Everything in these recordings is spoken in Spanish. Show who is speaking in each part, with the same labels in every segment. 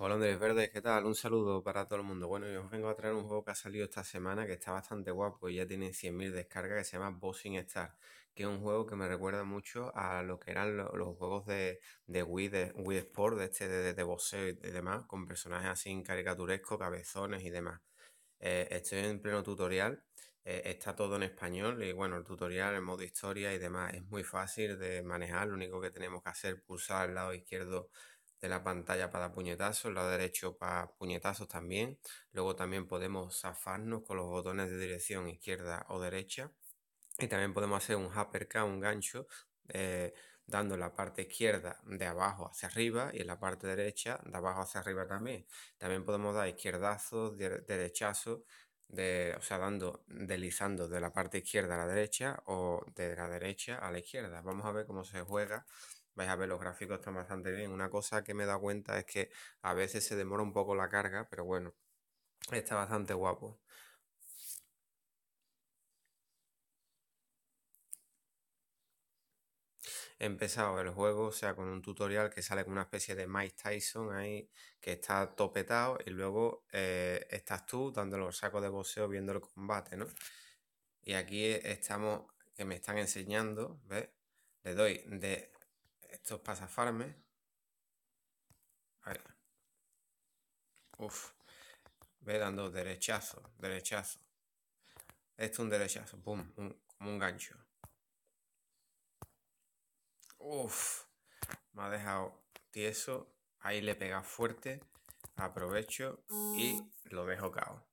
Speaker 1: Hola Andrés Verdes, ¿qué tal? Un saludo para todo el mundo. Bueno, yo os vengo a traer un juego que ha salido esta semana que está bastante guapo y ya tiene 100.000 descargas que se llama Bossing Star, que es un juego que me recuerda mucho a lo que eran los, juegos de, de Wii, de Wii Sport, de este de, de, boxeo y demás, con personajes así caricaturescos, cabezones y demás. Eh, estoy en pleno tutorial, eh, está todo en español y bueno, el tutorial, el modo historia y demás es muy fácil de manejar, lo único que tenemos que hacer es pulsar al lado izquierdo de la pantalla para puñetazos, el lado derecho para puñetazos también. Luego también podemos zafarnos con los botones de dirección izquierda o derecha. Y también podemos hacer un uppercut, un gancho, eh, dando la parte izquierda de abajo hacia arriba y la parte derecha de abajo hacia arriba también. También podemos dar izquierdazos, derechazos, de, o sea, dando, deslizando de la parte izquierda a la derecha o de la derecha a la izquierda. Vamos a ver cómo se juega vais a ver los gráficos están bastante bien. Una cosa que me da cuenta es que a veces se demora un poco la carga, pero bueno, está bastante guapo. He empezado el juego, o sea, con un tutorial que sale con una especie de Mike Tyson ahí, que está topetado, y luego eh, estás tú dando los sacos de boxeo viendo el combate, ¿no? Y aquí eh, estamos, que me están enseñando, ¿ves? Le doy de estos pasafarmes. ver. Uf. Ve dando derechazo, derechazo. Esto un derechazo, pum, como un gancho. Uf. Me ha dejado tieso. Ahí le pega fuerte. Aprovecho y lo dejo cao.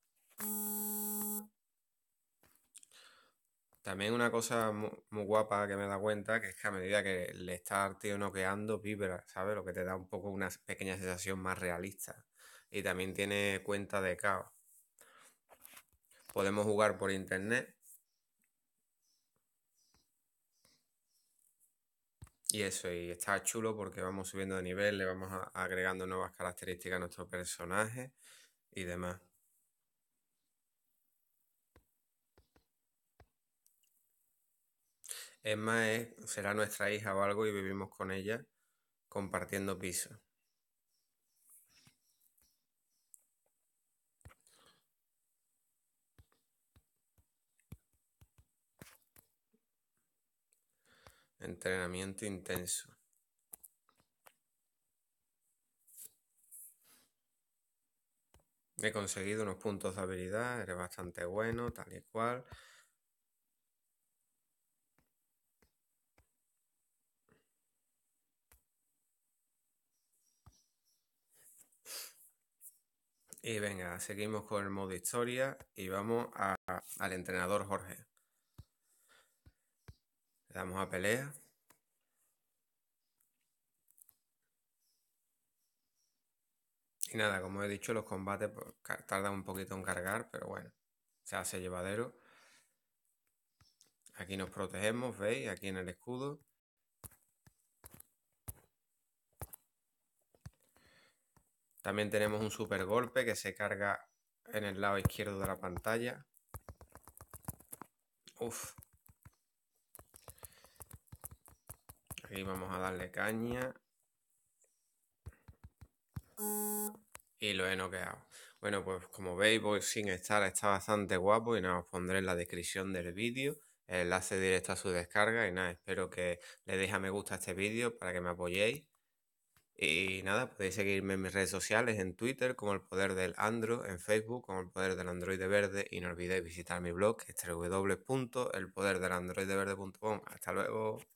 Speaker 1: También una cosa muy, guapa que me da cuenta, que es que a medida que le está tío noqueando, vibra, ¿sabes? Lo que te da un poco una pequeña sensación más realista. Y también tiene cuenta de caos. Podemos jugar por internet. Y eso, y está chulo porque vamos subiendo de nivel, le vamos agregando nuevas características a nuestro personaje y demás. Emma es, será nuestra hija o algo y vivimos con ella compartiendo piso. Entrenamiento intenso. He conseguido unos puntos de habilidad, eres bastante bueno, tal y cual. Y venga, seguimos con el modo historia y vamos al entrenador Jorge. Le damos a pelea. Y nada, como he dicho, los combates pues, tardan un poquito en cargar, pero bueno, se hace llevadero. Aquí nos protegemos, ¿veis? Aquí en el escudo. También tenemos un super golpe que se carga en el lado izquierdo de la pantalla. Uf. Aquí vamos a darle caña. Y lo he noqueado. Bueno, pues como veis, sin estar está bastante guapo y nada, os pondré en la descripción del vídeo el enlace directo a su descarga y nada, espero que le deis a me gusta a este vídeo para que me apoyéis y nada, podéis seguirme en mis redes sociales, en Twitter como El Poder del Android, en Facebook como El Poder del Android de Verde y no olvidéis visitar mi blog, www.elpoderdelandroideverde.com. Hasta luego.